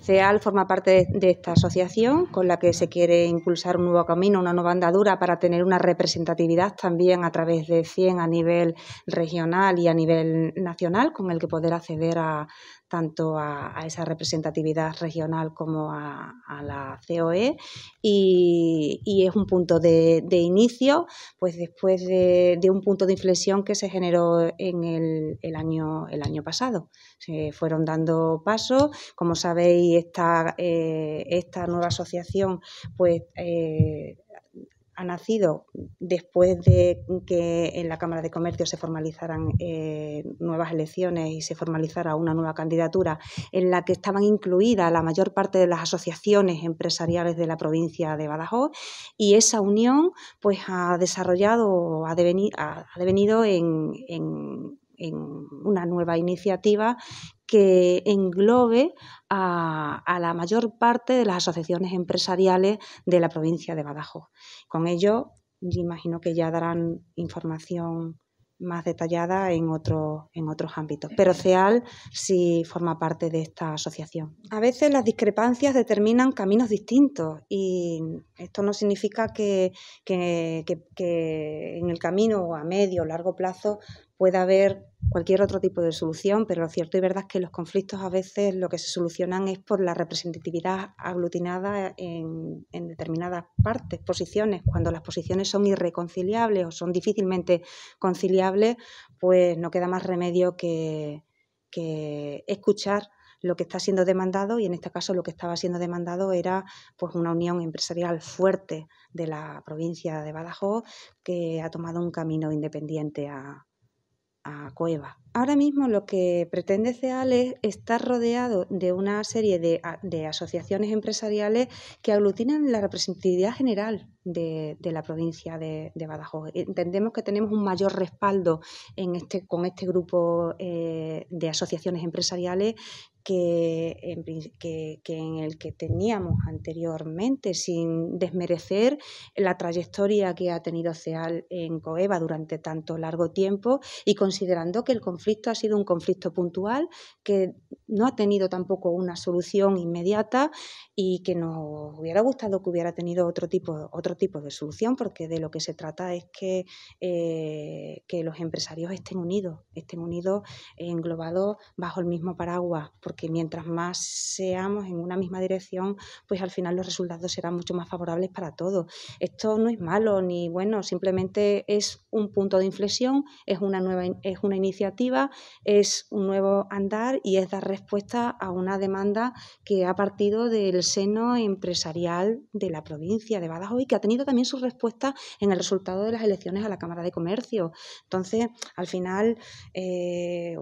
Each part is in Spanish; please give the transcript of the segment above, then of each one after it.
CEAL forma parte de, esta asociación con la que se quiere impulsar un nuevo camino, una nueva andadura para tener una representatividad también a través de 100 a nivel regional y a nivel nacional, con el que poder acceder a tanto a, esa representatividad regional como a, la COE y, es un punto de, inicio, pues después de, un punto de inflexión que se generó en el, año, el año pasado. Se fueron dando pasos, como sabéis, esta, eh, esta nueva asociación pues... Eh, ha nacido después de que en la Cámara de Comercio se formalizaran eh, nuevas elecciones y se formalizara una nueva candidatura en la que estaban incluidas la mayor parte de las asociaciones empresariales de la provincia de Badajoz y esa unión pues ha desarrollado, ha, ha devenido en, en una nueva iniciativa que englobe a, la mayor parte de las asociaciones empresariales de la provincia de Badajoz. Con ello, imagino que ya darán información más detallada en, otro, en otros ámbitos. Pero CEAL sí forma parte de esta asociación. A veces las discrepancias determinan caminos distintos y esto no significa que, en el camino a medio o largo plazo pueda haber cualquier otro tipo de solución, pero lo cierto y verdad es que los conflictos a veces lo que se solucionan es por la representatividad aglutinada en, determinadas partes, posiciones. Cuando las posiciones son irreconciliables o son difícilmente conciliables, pues no queda más remedio que, que escuchar lo que está siendo demandado y en este caso lo que estaba siendo demandado era pues una unión empresarial fuerte de la provincia de Badajoz que ha tomado un camino independiente a, Cueva. Ahora mismo lo que pretende CEAL es estar rodeado de una serie de, de asociaciones empresariales que aglutinan la representatividad general de, la provincia de, Badajoz. Entendemos que tenemos un mayor respaldo en este, con este grupo eh, de asociaciones empresariales que en, el que teníamos anteriormente, sin desmerecer la trayectoria que ha tenido CEAL en COEVA durante tanto largo tiempo y considerando que el conflicto ha sido un conflicto puntual, que no ha tenido tampoco una solución inmediata y que nos hubiera gustado que hubiera tenido otro tipo, otro tipo de solución, porque de lo que se trata es que, eh, que los empresarios estén unidos, estén unidos, eh, englobados bajo el mismo paraguas, porque mientras más seamos en una misma dirección, pues al final los resultados serán mucho más favorables para todos. Esto no es malo ni bueno, simplemente es un punto de inflexión, es una nueva es una iniciativa, es un nuevo andar y es dar respuesta a una demanda que ha partido del seno empresarial de la provincia de Badajoz ha tenido también su respuesta en el resultado de las elecciones a la Cámara de Comercio. Entonces, al final, eh,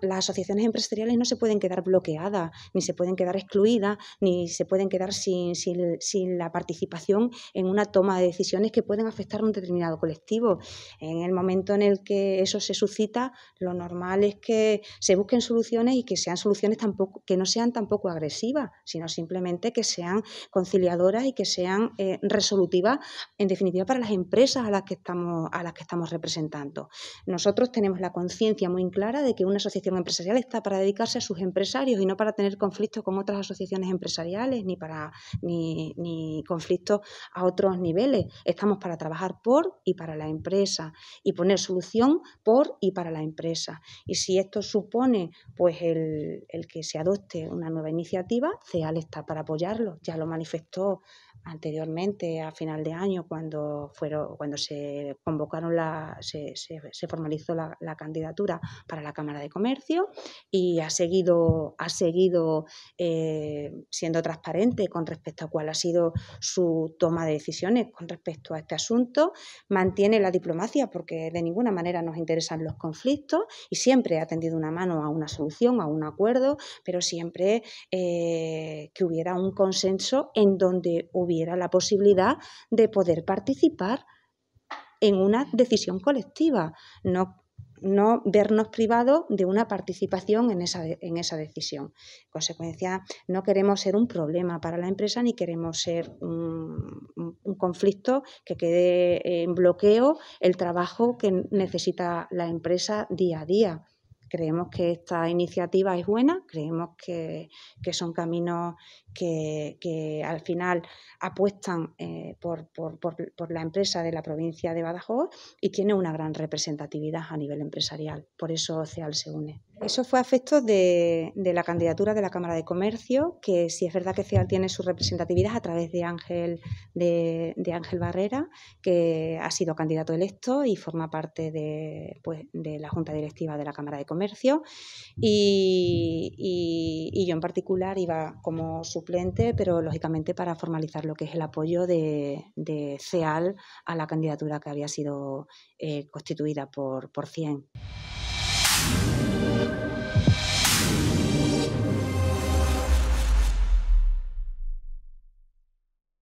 las asociaciones empresariales no se pueden quedar bloqueadas, ni se pueden quedar excluidas, ni se pueden quedar sin, sin, la participación en una toma de decisiones que pueden afectar a un determinado colectivo. En el momento en el que eso se suscita, lo normal es que se busquen soluciones y que sean soluciones tampoco, que no sean tampoco agresivas, sino simplemente que sean conciliadoras y que sean eh, solutiva, en definitiva, para las empresas a las que estamos, a las que estamos representando. Nosotros tenemos la conciencia muy clara de que una asociación empresarial está para dedicarse a sus empresarios y no para tener conflictos con otras asociaciones empresariales ni para ni, conflictos a otros niveles. Estamos para trabajar por y para la empresa y poner solución por y para la empresa. Y si esto supone pues el, el que se adopte una nueva iniciativa, CEAL está para apoyarlo. Ya lo manifestó anteriormente, a final de año, cuando, fueron, cuando se convocaron la, se, formalizó la, candidatura para la Cámara de Comercio y ha seguido, ha seguido eh, siendo transparente con respecto a cuál ha sido su toma de decisiones con respecto a este asunto. Mantiene la diplomacia porque de ninguna manera nos interesan los conflictos y siempre ha tendido una mano a una solución, a un acuerdo, pero siempre eh, que hubiera un consenso en donde hubiera la posibilidad de poder participar en una decisión colectiva, no, vernos privados de una participación en esa, en esa decisión. En consecuencia, no queremos ser un problema para la empresa ni queremos ser un conflicto que quede en bloqueo el trabajo que necesita la empresa día a día. Creemos que esta iniciativa es buena, creemos que, son caminos que, que, al final apuestan eh, por, por, por, la empresa de la provincia de Badajoz y tiene una gran representatividad a nivel empresarial. Por eso CEAL se une. Eso fue a efecto de, la candidatura de la Cámara de Comercio, que si es verdad que CEAL tiene su representatividad a través de Ángel, de, Ángel Barrera, que ha sido candidato electo y forma parte de, pues, la Junta Directiva de la Cámara de Comercio. Y, yo en particular iba como suplente, pero lógicamente para formalizar lo que es el apoyo de, de CEAL a la candidatura que había sido eh, constituida por, por CIEN.